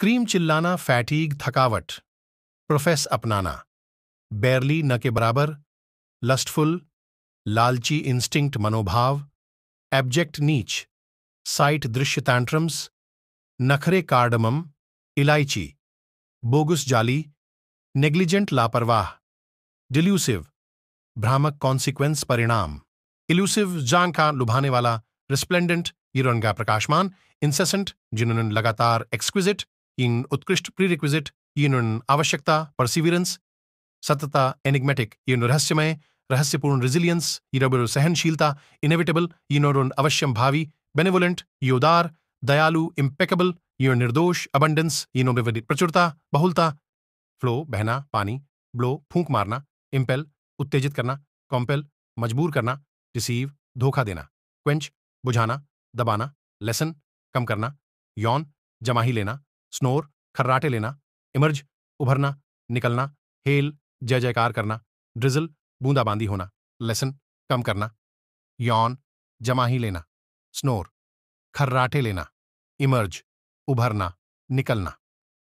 scream चिल्लाना fatigue थकावट profess अपनाना बैरली न के बराबर लस्टफुल लालची इंस्टिंक्ट मनोभाव एब्जेक्ट नीच साइट दृश्य टैंट्रम्स नखरे कार्डमम इलायची बोगस जाली नेग्लिजेंट लापरवाह डिल्यूसिव भ्रामक कॉन्सिक्वेंस परिणाम इल्यूसिव जांग का लुभाने वाला रिस्प्लेंडेंट ये प्रकाशमान इंसेसेंट जिन्होंने लगातार एक्सक्विजिट तीन उत्कृष्ट प्री रिक्विजिट यूनियन आवश्यकता परसिविरेंस सतता एनिग्मेटिक यूनियन रहस्यमय रहस्यपूर्ण रिजिलियंस यूरोबर सहनशीलता इनेविटेबल यूनोरन अवश्यम भावी बेनेवोलेंट योदार दयालु इम्पेकेबल यून निर्दोष अबंडेंस यूनो विविध प्रचुरता बहुलता फ्लो बहना पानी ब्लो फूंक मारना इम्पेल उत्तेजित करना कॉम्पेल मजबूर करना रिसीव धोखा देना क्वेंच बुझाना दबाना लेसन कम करना यौन जमाही लेना स्नोर खर्राटे लेना इमर्ज उभरना निकलना हेल जय जयकार करना ड्रिजल बूंदाबांदी होना लेसन कम करना यौन जमा ही लेना स्नोर खर्राटे लेना इमर्ज उभरना निकलना